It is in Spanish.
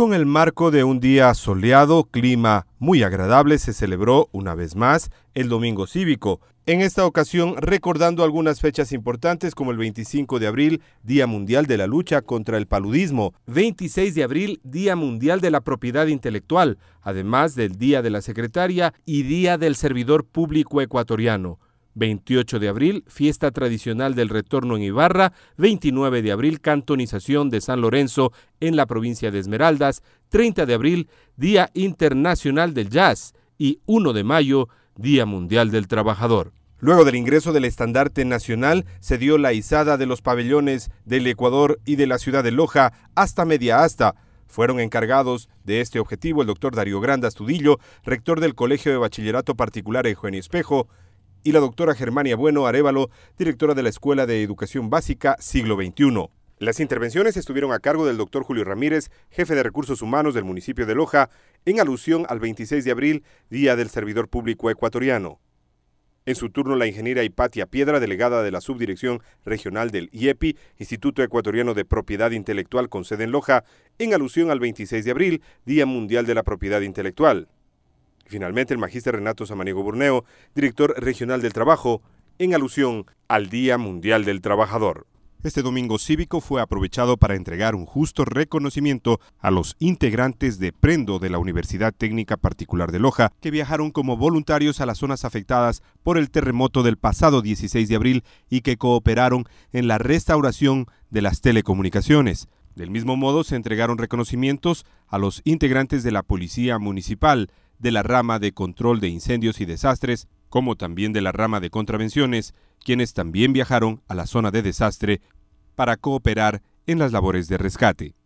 Con el marco de un día soleado, clima muy agradable, se celebró una vez más el Domingo Cívico, en esta ocasión recordando algunas fechas importantes como el 25 de abril, Día Mundial de la Lucha contra el Paludismo, 26 de abril, Día Mundial de la Propiedad Intelectual, además del Día de la Secretaria y Día del Servidor Público Ecuatoriano. 28 de abril, fiesta tradicional del retorno en Ibarra, 29 de abril, cantonización de San Lorenzo en la provincia de Esmeraldas, 30 de abril, Día Internacional del Jazz y 1 de mayo, Día Mundial del Trabajador. Luego del ingreso del estandarte nacional, se dio la izada de los pabellones del Ecuador y de la ciudad de Loja hasta media asta. Fueron encargados de este objetivo el doctor Darío Granda Astudillo, rector del Colegio de Bachillerato Particular Eugenio Espejo, y la doctora Germania Bueno Arevalo, directora de la Escuela de Educación Básica Siglo XXI. Las intervenciones estuvieron a cargo del doctor Julio Ramírez, jefe de recursos humanos del municipio de Loja, en alusión al 26 de abril, Día del Servidor Público Ecuatoriano. En su turno, la ingeniera Hipatia Piedra, delegada de la Subdirección Regional del IEPI, e Instituto Ecuatoriano de Propiedad Intelectual con sede en Loja, en alusión al 26 de abril, Día Mundial de la Propiedad Intelectual. Finalmente, el Magister Renato Samaniego Burneo, director regional del trabajo, en alusión al Día Mundial del Trabajador. Este domingo cívico fue aprovechado para entregar un justo reconocimiento a los integrantes de Prendo de la Universidad Técnica Particular de Loja, que viajaron como voluntarios a las zonas afectadas por el terremoto del pasado 16 de abril y que cooperaron en la restauración de las telecomunicaciones. Del mismo modo, se entregaron reconocimientos a los integrantes de la Policía Municipal, de la rama de control de incendios y desastres, como también de la rama de contravenciones, quienes también viajaron a la zona de desastre para cooperar en las labores de rescate.